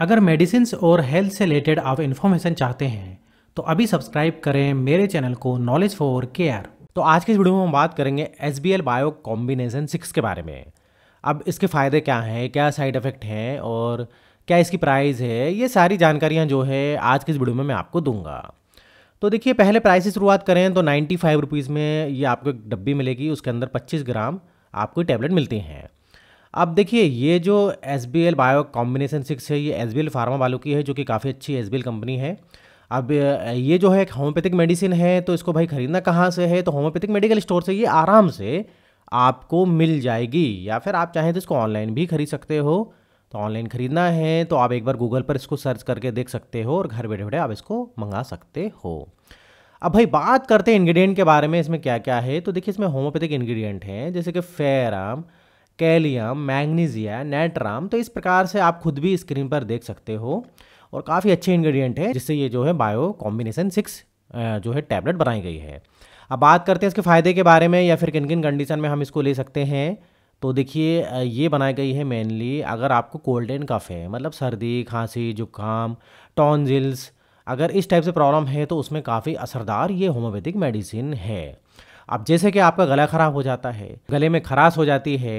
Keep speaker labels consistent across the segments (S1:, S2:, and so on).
S1: अगर मेडिसिन और हेल्थ से रिलेटेड आप इन्फॉर्मेशन चाहते हैं तो अभी सब्सक्राइब करें मेरे चैनल को नॉलेज फॉर केयर तो आज के इस वीडियो में हम बात करेंगे S B L bio combination six के बारे में अब इसके फ़ायदे क्या हैं क्या साइड इफ़ेक्ट हैं और क्या इसकी प्राइस है ये सारी जानकारियाँ जो है आज के इस वीडियो में मैं आपको दूंगा तो देखिए पहले प्राइस से शुरुआत करें तो नाइन्टी फाइव रुपीज़ में ये आपको एक डब्बी मिलेगी उसके अंदर पच्चीस ग्राम आपको टैबलेट मिलती हैं अब देखिए ये जो S B L bio combination six है ये एस बी एल फार्मा वालों की है जो कि काफ़ी अच्छी एस बी एल कंपनी है अब ये जो है एक होम्योपैथिक मेडिसिन है तो इसको भाई ख़रीदना कहाँ से है तो होम्योपैथिक मेडिकल स्टोर से ये आराम से आपको मिल जाएगी या फिर आप चाहें तो इसको ऑनलाइन भी खरीद सकते हो तो ऑनलाइन ख़रीदना है तो आप एक बार गूगल पर इसको सर्च करके देख सकते हो और घर बैठे बैठे आप इसको मंगा सकते हो अब भाई बात करते हैं इंग्रेडिएंट के बारे में इसमें क्या क्या है तो देखिए इसमें होम्योपैथिक इंग्रेडिएंट हैं जैसे कि फेराम कैलियम मैग्नीजिया नेटराम तो इस प्रकार से आप खुद भी स्क्रीन पर देख सकते हो और काफ़ी अच्छे इंग्रेडिएंट है जिससे ये जो है बायो कॉम्बिनेशन सिक्स जो है टैबलेट बनाई गई है अब बात करते हैं इसके फ़ायदे के बारे में या फिर किन किन कंडीशन में हम इसको ले सकते हैं तो देखिए ये बनाई गई है मेनली अगर आपको कोल्ड एंड कफ है मतलब सर्दी खांसी जुकाम टॉन्जिल्स अगर इस टाइप से प्रॉब्लम है तो उसमें काफ़ी असरदार ये होम्योपैथिक मेडिसिन है अब जैसे कि आपका गला ख़राब हो जाता है गले में खराश हो जाती है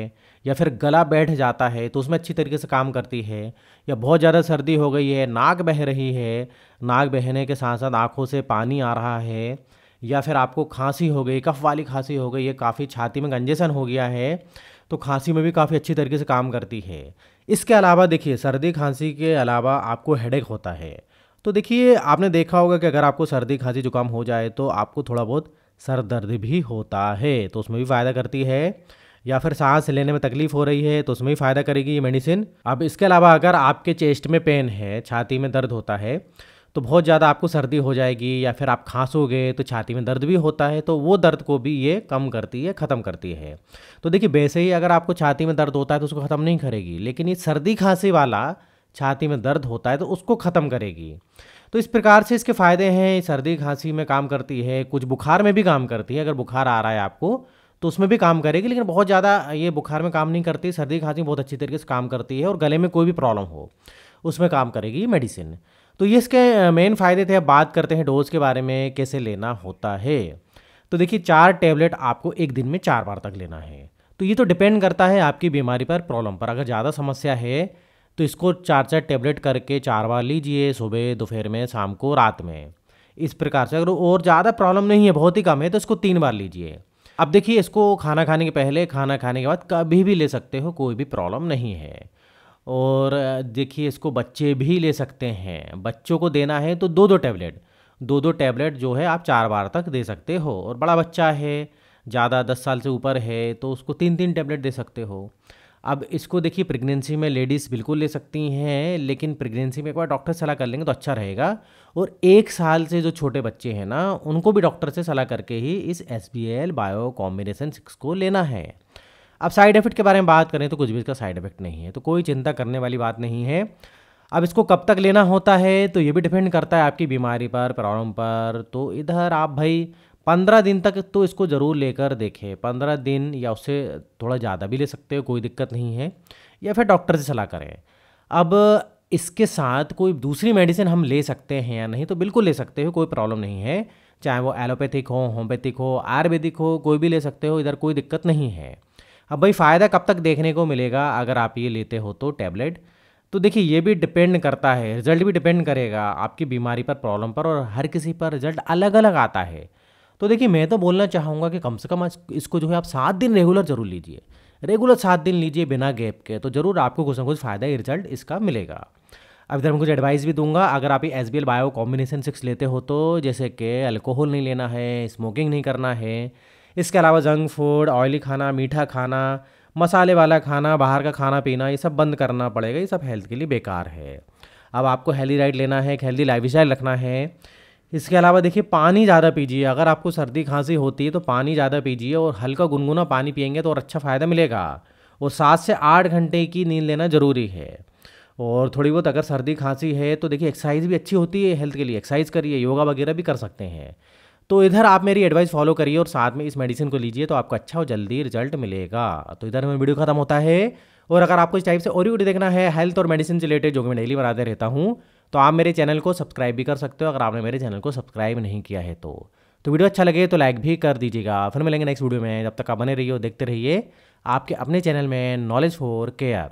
S1: या फिर गला बैठ जाता है तो उसमें अच्छी तरीके से काम करती है या बहुत ज़्यादा सर्दी हो गई है नाक बह रही है नाक बहने के साथ साथ आँखों से पानी आ रहा है या फिर आपको खांसी हो गई कफ वाली खांसी हो गई है काफ़ी छाती में गंजेसन हो गया है तो खांसी में भी काफ़ी अच्छी तरीके से काम करती है इसके अलावा देखिए सर्दी खांसी के अलावा आपको हेडेक होता है तो देखिए आपने देखा होगा कि अगर आपको सर्दी खांसी जुकाम हो जाए तो आपको थोड़ा बहुत सर दर्द भी होता है तो उसमें भी फ़ायदा करती है या फिर सांस लेने में तकलीफ हो रही है तो उसमें भी फ़ायदा करेगी ये मेडिसिन अब इसके अलावा अगर आपके चेस्ट में पेन है छाती में दर्द होता है तो बहुत ज़्यादा आपको सर्दी हो जाएगी या फिर आप खांसोगे तो छाती में दर्द भी होता है तो वो दर्द को भी ये कम करती है ख़त्म करती है तो देखिए वैसे ही अगर आपको छाती में दर्द होता है तो उसको ख़त्म नहीं करेगी लेकिन ये सर्दी खांसी वाला छाती में दर्द होता है तो उसको ख़त्म करेगी तो इस प्रकार से इसके फ़ायदे हैं सर्दी खांसी में काम करती है कुछ बुखार में भी काम करती है अगर बुखार आ रहा है आपको तो उसमें भी काम करेगी लेकिन बहुत ज़्यादा ये बुखार में काम नहीं करती सर्दी खांसी बहुत अच्छी तरीके से काम करती है और गले में कोई भी प्रॉब्लम हो उसमें काम करेगी मेडिसिन तो ये इसके मेन फ़ायदे थे अब बात करते हैं डोज के बारे में कैसे लेना होता है तो देखिए चार टेबलेट आपको एक दिन में चार बार तक लेना है तो ये तो डिपेंड करता है आपकी बीमारी पर प्रॉब्लम पर अगर ज़्यादा समस्या है तो इसको चार चार टेबलेट करके चार बार लीजिए सुबह दोपहर में शाम को रात में इस प्रकार से अगर और ज़्यादा प्रॉब्लम नहीं है बहुत ही कम है तो इसको तीन बार लीजिए अब देखिए इसको खाना खाने के पहले खाना खाने के बाद कभी भी ले सकते हो कोई भी प्रॉब्लम नहीं है और देखिए इसको बच्चे भी ले सकते हैं बच्चों को देना है तो दो दो टैबलेट दो दो टैबलेट जो है आप चार बार तक दे सकते हो और बड़ा बच्चा है ज़्यादा दस साल से ऊपर है तो उसको तीन तीन टैबलेट दे सकते हो अब इसको देखिए प्रेगनेंसी में लेडीज़ बिल्कुल ले सकती हैं लेकिन प्रेगनेंसी में एक बार डॉक्टर सलाह कर लेंगे तो अच्छा रहेगा और एक साल से जो छोटे बच्चे हैं ना उनको भी डॉक्टर से सलाह करके ही इस S B L bio combination six को लेना है अब साइड इफेक्ट के बारे में बात करें तो कुछ भी इसका साइड इफेक्ट नहीं है तो कोई चिंता करने वाली बात नहीं है अब इसको कब तक लेना होता है तो ये भी डिपेंड करता है आपकी बीमारी पर प्रॉब्लम पर तो इधर आप भाई पंद्रह दिन तक तो इसको ज़रूर लेकर देखें पंद्रह दिन या उससे थोड़ा ज़्यादा भी ले सकते हो कोई दिक्कत नहीं है या फिर डॉक्टर से सलाह करें अब इसके साथ कोई दूसरी मेडिसिन हम ले सकते हैं या नहीं तो बिल्कुल ले सकते हो कोई प्रॉब्लम नहीं है चाहे वो एलोपैथिक हो होम्योपैथिक हो आयुर्वेदिक हो कोई भी ले सकते हो इधर कोई दिक्कत नहीं है अब भाई फ़ायदा कब तक देखने को मिलेगा अगर आप ये लेते हो तो टैबलेट तो देखिए ये भी डिपेंड करता है रिजल्ट भी डिपेंड करेगा आपकी बीमारी पर प्रॉब्लम पर और हर किसी पर रिजल्ट अलग अलग आता है तो देखिए मैं तो बोलना चाहूँगा कि कम से कम इसको जो है आप सात दिन रेगुलर जरूर लीजिए रेगुलर सात दिन लीजिए बिना गैप के तो ज़रूर आपको कुछ ना कुछ फ़ायदा ही रिजल्ट इसका मिलेगा अब इधर मैं कुछ एडवाइस भी दूंगा अगर आप S B L bio combination six लेते हो तो जैसे कि अल्कोहल नहीं लेना है स्मोकिंग नहीं करना है इसके अलावा जंक फूड ऑयली खाना मीठा खाना मसाले वाला खाना बाहर का खाना पीना ये सब बंद करना पड़ेगा ये सब हेल्थ के लिए बेकार है अब आपको हेल्दी डाइट लेना है एक हेल्दी लाइफ स्टाइल रखना है इसके अलावा देखिए पानी ज़्यादा पीजिए अगर आपको सर्दी खांसी होती है तो पानी ज़्यादा पीजिए और हल्का गुनगुना पानी पियेंगे तो और अच्छा फ़ायदा मिलेगा और सात से आठ घंटे की नींद लेना ज़रूरी है और थोड़ी बहुत अगर सर्दी खांसी है तो देखिए एक्सरसाइज भी अच्छी होती है हेल्थ के लिए एक्सरसाइज करिए योगा वगैरह भी कर सकते हैं तो इधर आप मेरी एडवाइस फॉलो करिए और साथ में इस मेडिसिन को लीजिए तो आपको अच्छा और जल्दी रिजल्ट मिलेगा तो इधर हमें वीडियो खत्म होता है और अगर आपको इस टाइप से और भी वीडियो देखना है हेल्थ और मेडिसिन से रिलेटेड जो कि मैं डेली बनाते रहता हूँ तो आप मेरे चैनल को सब्सक्राइब भी कर सकते हो अगर आपने मेरे चैनल को सब्सक्राइब नहीं किया है तो तो वीडियो अच्छा लगे तो लाइक भी कर दीजिएगा फिर मिलेंगे नेक्स्ट वीडियो में जब तक आप बने रहिए देखते रहिए आपके अपने चैनल में नॉलेज फॉर केयर